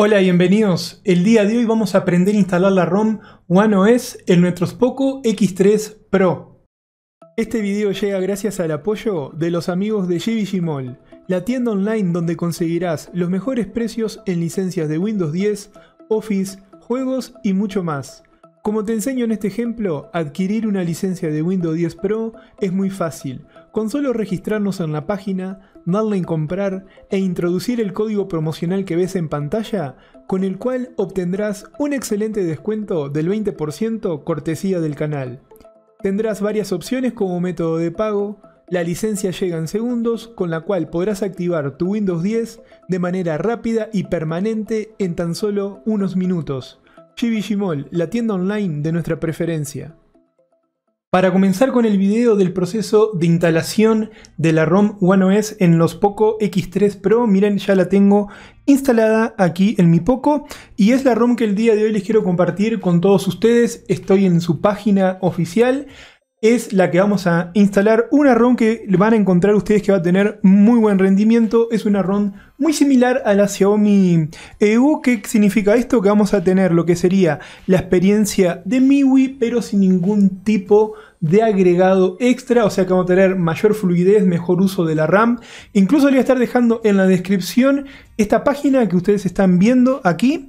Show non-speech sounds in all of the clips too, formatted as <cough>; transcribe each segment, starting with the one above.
Hola, bienvenidos. El día de hoy vamos a aprender a instalar la ROM OneOS en nuestros Poco X3 Pro. Este video llega gracias al apoyo de los amigos de GBG la tienda online donde conseguirás los mejores precios en licencias de Windows 10, Office, juegos y mucho más. Como te enseño en este ejemplo, adquirir una licencia de Windows 10 Pro es muy fácil, con solo registrarnos en la página, darle en comprar e introducir el código promocional que ves en pantalla, con el cual obtendrás un excelente descuento del 20% cortesía del canal. Tendrás varias opciones como método de pago, la licencia llega en segundos, con la cual podrás activar tu Windows 10 de manera rápida y permanente en tan solo unos minutos. GBG la tienda online de nuestra preferencia. Para comenzar con el video del proceso de instalación de la ROM One OS en los Poco X3 Pro, miren ya la tengo instalada aquí en mi Poco y es la ROM que el día de hoy les quiero compartir con todos ustedes, estoy en su página oficial es la que vamos a instalar. Una ROM que van a encontrar ustedes que va a tener muy buen rendimiento. Es una ROM muy similar a la Xiaomi EU. ¿Qué significa esto? Que vamos a tener lo que sería la experiencia de MIUI, pero sin ningún tipo de agregado extra. O sea que vamos a tener mayor fluidez, mejor uso de la RAM. Incluso les voy a estar dejando en la descripción esta página que ustedes están viendo aquí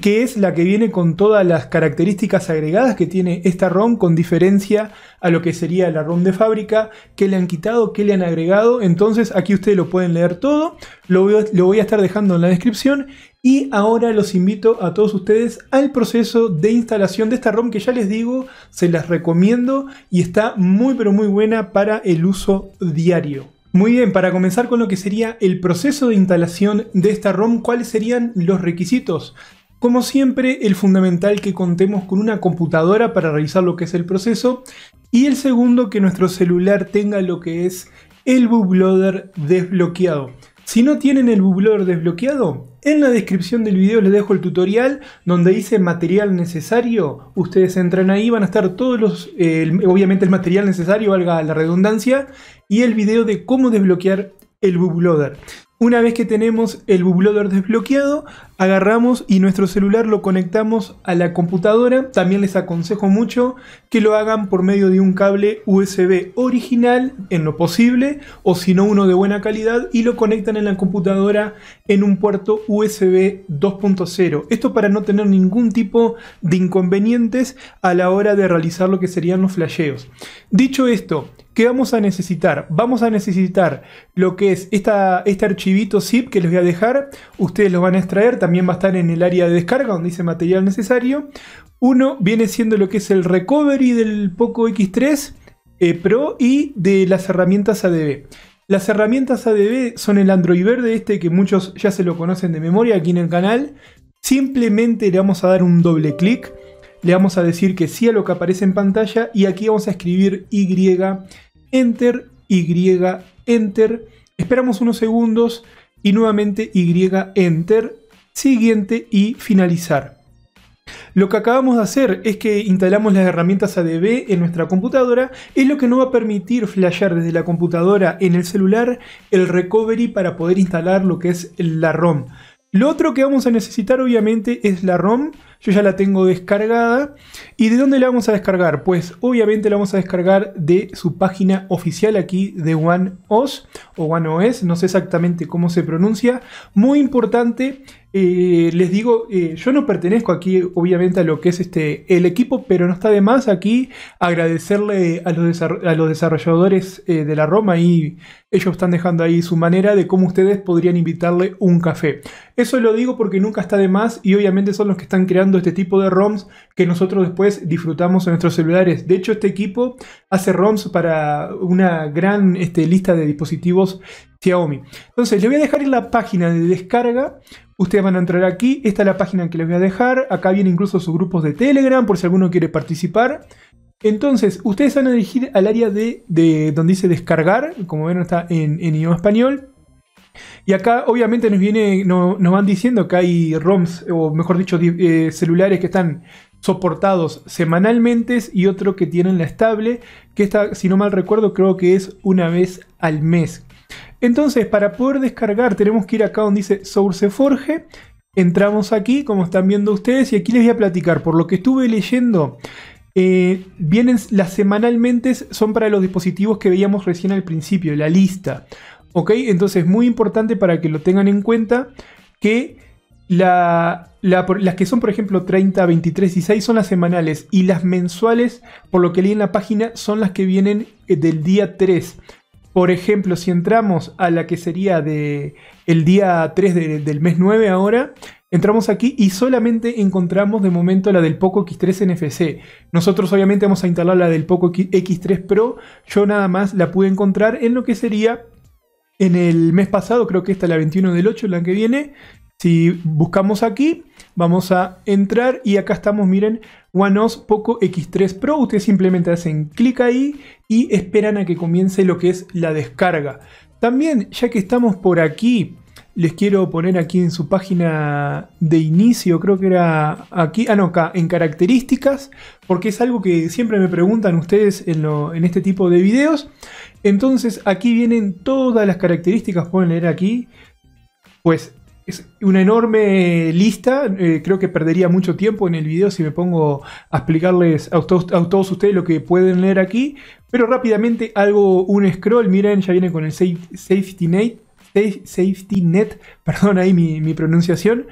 que es la que viene con todas las características agregadas que tiene esta ROM con diferencia a lo que sería la ROM de fábrica, que le han quitado, que le han agregado, entonces aquí ustedes lo pueden leer todo, lo voy, a, lo voy a estar dejando en la descripción y ahora los invito a todos ustedes al proceso de instalación de esta ROM que ya les digo, se las recomiendo y está muy pero muy buena para el uso diario. Muy bien, para comenzar con lo que sería el proceso de instalación de esta ROM, ¿cuáles serían los requisitos? Como siempre, el fundamental que contemos con una computadora para revisar lo que es el proceso y el segundo que nuestro celular tenga lo que es el bootloader desbloqueado. Si no tienen el bootloader desbloqueado, en la descripción del video les dejo el tutorial donde dice material necesario. Ustedes entran ahí, van a estar todos los, eh, obviamente el material necesario, valga la redundancia, y el video de cómo desbloquear el bootloader. Una vez que tenemos el bootloader desbloqueado, agarramos y nuestro celular lo conectamos a la computadora. También les aconsejo mucho que lo hagan por medio de un cable USB original en lo posible o si no uno de buena calidad y lo conectan en la computadora en un puerto USB 2.0. Esto para no tener ningún tipo de inconvenientes a la hora de realizar lo que serían los flasheos. Dicho esto, ¿Qué vamos a necesitar? Vamos a necesitar lo que es este archivito zip que les voy a dejar. Ustedes lo van a extraer. También también va a estar en el área de descarga donde dice material necesario. Uno viene siendo lo que es el recovery del Poco X3 eh, Pro y de las herramientas ADB. Las herramientas ADB son el Android verde, este que muchos ya se lo conocen de memoria aquí en el canal. Simplemente le vamos a dar un doble clic, le vamos a decir que sí a lo que aparece en pantalla y aquí vamos a escribir Y, Enter, Y, Enter. Esperamos unos segundos y nuevamente Y, Enter siguiente y finalizar. Lo que acabamos de hacer es que instalamos las herramientas ADB en nuestra computadora, es lo que nos va a permitir flashear desde la computadora en el celular el recovery para poder instalar lo que es la ROM. Lo otro que vamos a necesitar obviamente es la ROM, yo ya la tengo descargada. ¿Y de dónde la vamos a descargar? Pues obviamente la vamos a descargar de su página oficial aquí de OneOS o OneOS, no sé exactamente cómo se pronuncia. Muy importante, eh, les digo, eh, yo no pertenezco aquí obviamente a lo que es este, el equipo, pero no está de más aquí agradecerle a los, a los desarrolladores eh, de la Roma y ellos están dejando ahí su manera de cómo ustedes podrían invitarle un café. Eso lo digo porque nunca está de más y obviamente son los que están creando este tipo de ROMs que nosotros después disfrutamos en nuestros celulares. De hecho, este equipo hace ROMs para una gran este, lista de dispositivos Xiaomi. Entonces, le voy a dejar en la página de descarga. Ustedes van a entrar aquí. Esta es la página que les voy a dejar. Acá vienen incluso sus grupos de Telegram por si alguno quiere participar. Entonces, ustedes van a dirigir al área de, donde dice descargar. Como ven, está en, en idioma español. Y acá obviamente nos, viene, nos van diciendo que hay ROMs, o mejor dicho, eh, celulares que están soportados semanalmente y otro que tienen la estable, que está si no mal recuerdo, creo que es una vez al mes. Entonces, para poder descargar, tenemos que ir acá donde dice SourceForge. Entramos aquí, como están viendo ustedes, y aquí les voy a platicar. Por lo que estuve leyendo, eh, vienen las semanalmente, son para los dispositivos que veíamos recién al principio, la lista. ¿Ok? Entonces, muy importante para que lo tengan en cuenta que las que son, por ejemplo, 30, 23 y 6 son las semanales y las mensuales, por lo que leí en la página, son las que vienen eh, del día 3. Por ejemplo, si entramos a la que sería de el día 3 del mes 9 ahora, entramos aquí y solamente encontramos de momento la del Poco X3 NFC. Nosotros obviamente vamos a instalar la del Poco X3 Pro, yo nada más la pude encontrar en lo que sería en el mes pasado, creo que esta es la 21 del 8, la que viene. Si buscamos aquí, vamos a entrar y acá estamos, miren, OneOS Poco X3 Pro. Ustedes simplemente hacen clic ahí y esperan a que comience lo que es la descarga. También, ya que estamos por aquí les quiero poner aquí en su página de inicio, creo que era aquí, ah no, acá, en características, porque es algo que siempre me preguntan ustedes en, este tipo de videos. Entonces aquí vienen todas las características, pueden leer aquí, pues es una enorme lista, eh, creo que perdería mucho tiempo en el video si me pongo a explicarles a, todos ustedes lo que pueden leer aquí, pero rápidamente algo, un scroll, miren, ya viene con el safety net, safety net, <laughs> perdón ahí mi, pronunciación.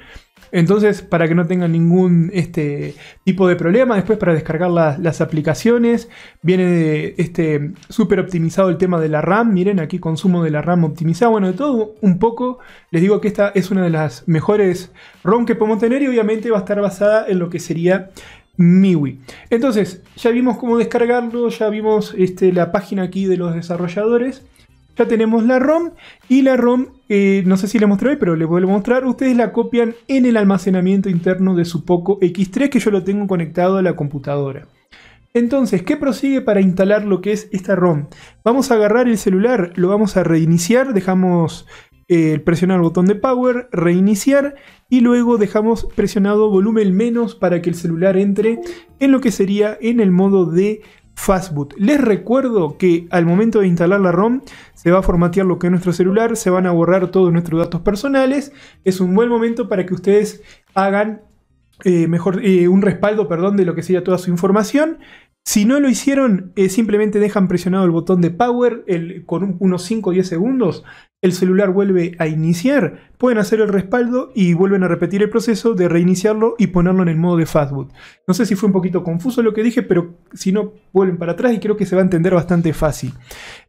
Entonces, para que no tengan ningún este, tipo de problema, después para descargar las, aplicaciones, viene este, súper optimizado el tema de la RAM, miren aquí consumo de la RAM optimizado, bueno, de todo un poco, les digo que esta es una de las mejores ROM que podemos tener y obviamente va a estar basada en lo que sería MIUI. Entonces, ya vimos cómo descargarlo, ya vimos este, la página aquí de los desarrolladores. Ya tenemos la ROM y la ROM, eh, no sé si la mostré hoy, pero les vuelvo a mostrar. Ustedes la copian en el almacenamiento interno de su Poco X3 que yo lo tengo conectado a la computadora. Entonces, ¿qué prosigue para instalar lo que es esta ROM? Vamos a agarrar el celular, lo vamos a reiniciar, dejamos eh, presionar el botón de power, reiniciar y luego dejamos presionado volumen menos para que el celular entre en lo que sería en el modo de Fastboot. Les recuerdo que al momento de instalar la ROM se va a formatear lo que es nuestro celular, se van a borrar todos nuestros datos personales. Es un buen momento para que ustedes hagan eh, mejor, eh, un respaldo perdón, de lo que sea toda su información si no lo hicieron, eh, simplemente dejan presionado el botón de power con unos 5 o 10 segundos. El celular vuelve a iniciar, pueden hacer el respaldo y vuelven a repetir el proceso de reiniciarlo y ponerlo en el modo de fastboot. No sé si fue un poquito confuso lo que dije, pero si no, vuelven para atrás y creo que se va a entender bastante fácil.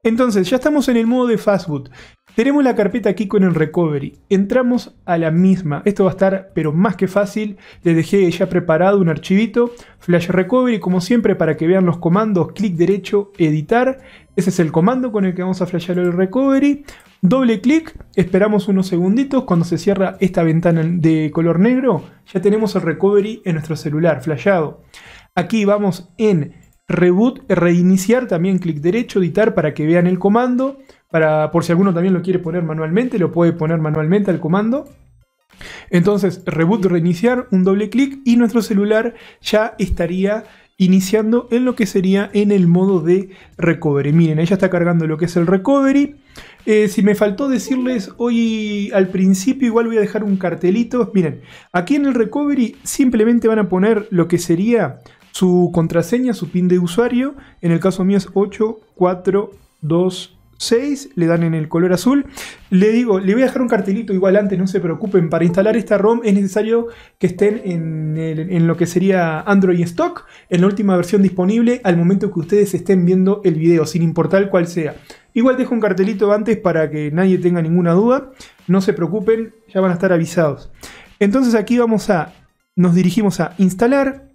Entonces, ya estamos en el modo de fastboot. Tenemos la carpeta aquí con el recovery. Entramos a la misma. Esto va a estar, pero más que fácil. Les dejé ya preparado un archivito. Flash recovery, como siempre, para que vean los comandos. Clic derecho, editar. Ese es el comando con el que vamos a flashear el recovery. Doble clic, esperamos unos segunditos. Cuando se cierra esta ventana de color negro, ya tenemos el recovery en nuestro celular, flashado. Aquí vamos en reboot, reiniciar, también clic derecho, editar para que vean el comando para por si alguno también lo quiere poner manualmente, lo puede poner manualmente al comando. Entonces, reboot, reiniciar, un doble clic y nuestro celular ya estaría iniciando en lo que sería en el modo de recovery. Miren, ya está cargando lo que es el recovery. Eh, si me faltó decirles hoy al principio, igual voy a dejar un cartelito. Miren, aquí en el recovery simplemente van a poner lo que sería su contraseña, su pin de usuario. En el caso mío es 8421. 6, le dan en el color azul. Le digo, le voy a dejar un cartelito igual antes, no se preocupen, para instalar esta ROM es necesario que estén en, en, lo que sería Android Stock, en la última versión disponible al momento que ustedes estén viendo el video, sin importar cuál sea. Igual dejo un cartelito antes para que nadie tenga ninguna duda, no se preocupen, ya van a estar avisados. Entonces aquí vamos a, nos dirigimos a instalar,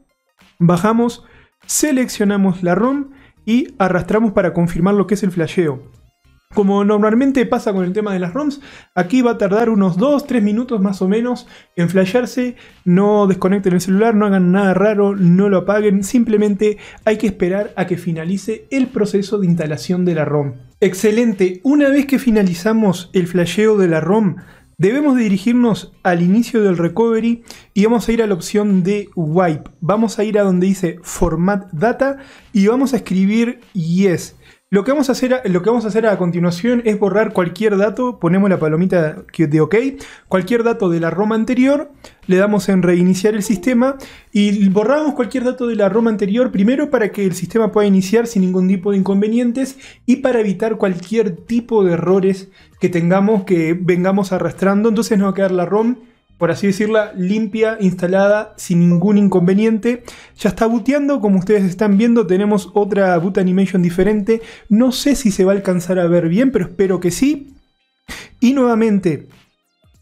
bajamos, seleccionamos la ROM y arrastramos para confirmar lo que es el flasheo. Como normalmente pasa con el tema de las ROMs, aquí va a tardar unos 2-3 minutos más o menos en flashearse. No desconecten el celular, no hagan nada raro, no lo apaguen. Simplemente hay que esperar a que finalice el proceso de instalación de la ROM. Excelente, una vez que finalizamos el flasheo de la ROM, debemos dirigirnos al inicio del recovery y vamos a ir a la opción de wipe. Vamos a ir a donde dice format data y vamos a escribir yes. Lo que, vamos a hacer, lo que vamos a hacer a continuación es borrar cualquier dato, ponemos la palomita de OK, cualquier dato de la ROM anterior, le damos en reiniciar el sistema y borramos cualquier dato de la ROM anterior primero para que el sistema pueda iniciar sin ningún tipo de inconvenientes y para evitar cualquier tipo de errores que tengamos que vengamos arrastrando. Entonces nos va a quedar la ROM por así decirla, limpia, instalada, sin ningún inconveniente. Ya está booteando, como ustedes están viendo, tenemos otra boot animation diferente. No sé si se va a alcanzar a ver bien, pero espero que sí. Y nuevamente,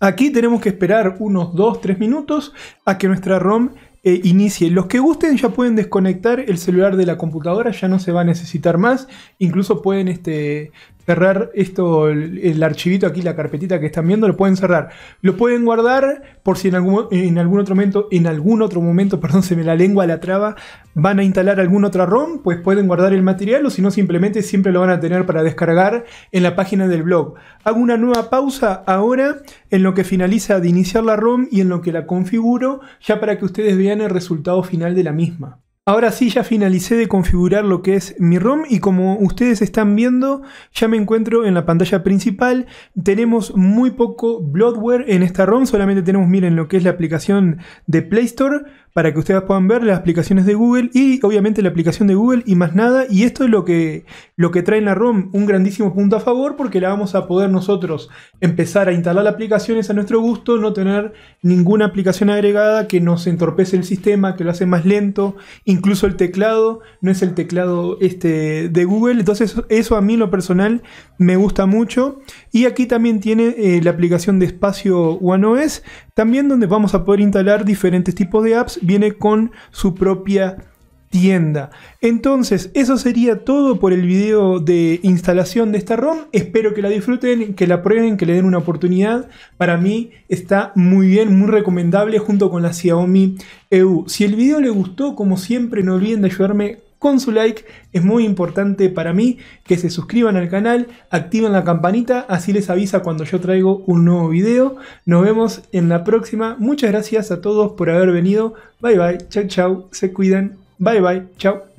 aquí tenemos que esperar unos 2-3 minutos a que nuestra ROM eh, inicie. Los que gusten ya pueden desconectar el celular de la computadora, ya no se va a necesitar más. Incluso pueden este, cerrar esto, el, archivito aquí, la carpetita que están viendo, lo pueden cerrar. Lo pueden guardar por si en algún, en algún otro momento, en algún otro momento, <laughs> perdón, se me la lengua la traba, van a instalar alguna otra ROM, pues pueden guardar el material o si no, simplemente siempre lo van a tener para descargar en la página del blog. Hago una nueva pausa ahora en lo que finaliza de iniciar la ROM y en lo que la configuro, ya para que ustedes vean el resultado final de la misma. Ahora sí, ya finalicé de configurar lo que es mi ROM y como ustedes están viendo, ya me encuentro en la pantalla principal. Tenemos muy poco bloodware en esta ROM, solamente tenemos, miren, lo que es la aplicación de Play Store para que ustedes puedan ver las aplicaciones de Google y obviamente la aplicación de Google y más nada. Y esto es lo que, lo que trae en la ROM, un grandísimo punto a favor porque la vamos a poder nosotros empezar a instalar aplicaciones a nuestro gusto, no tener ninguna aplicación agregada que nos entorpece el sistema, que lo hace más lento, incluso el teclado, no es el teclado este de Google. Entonces eso a mí lo personal me gusta mucho. Y aquí también tiene eh, la aplicación de espacio OneOS, también donde vamos a poder instalar diferentes tipos de apps viene con su propia tienda. Entonces, eso sería todo por el video de instalación de esta ROM. Espero que la disfruten, que la prueben, que le den una oportunidad. Para mí está muy bien, muy recomendable junto con la Xiaomi EU. Si el video le gustó, como siempre, no olviden de ayudarme con su like. Es muy importante para mí que se suscriban al canal, activen la campanita, así les avisa cuando yo traigo un nuevo video. Nos vemos en la próxima. Muchas gracias a todos por haber venido. Bye bye, chao chau, se cuidan. Bye bye, chao.